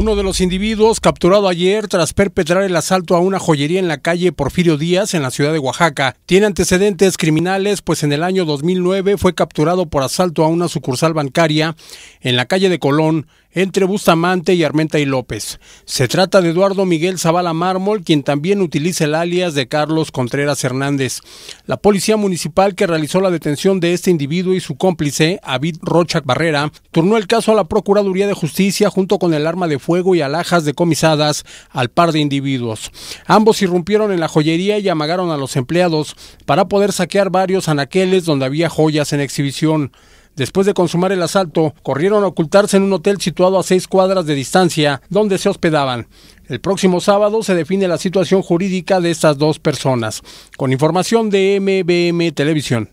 Uno de los individuos capturado ayer tras perpetrar el asalto a una joyería en la calle Porfirio Díaz en la ciudad de Oaxaca tiene antecedentes criminales, pues en el año 2009 fue capturado por asalto a una sucursal bancaria en la calle de Colón, entre Bustamante y Armenta y López. Se trata de Eduardo Miguel Zavala Mármol, quien también utiliza el alias de Carlos Contreras Hernández. La policía municipal que realizó la detención de este individuo y su cómplice, Avid Rocha Barrera, turnó el caso a la Procuraduría de Justicia junto con el arma de fuego y alhajas decomisadas al par de individuos. Ambos irrumpieron en la joyería y amagaron a los empleados para poder saquear varios anaqueles donde había joyas en exhibición. Después de consumar el asalto, corrieron a ocultarse en un hotel situado a seis cuadras de distancia, donde se hospedaban. El próximo sábado se define la situación jurídica de estas dos personas. Con información de MBM Televisión.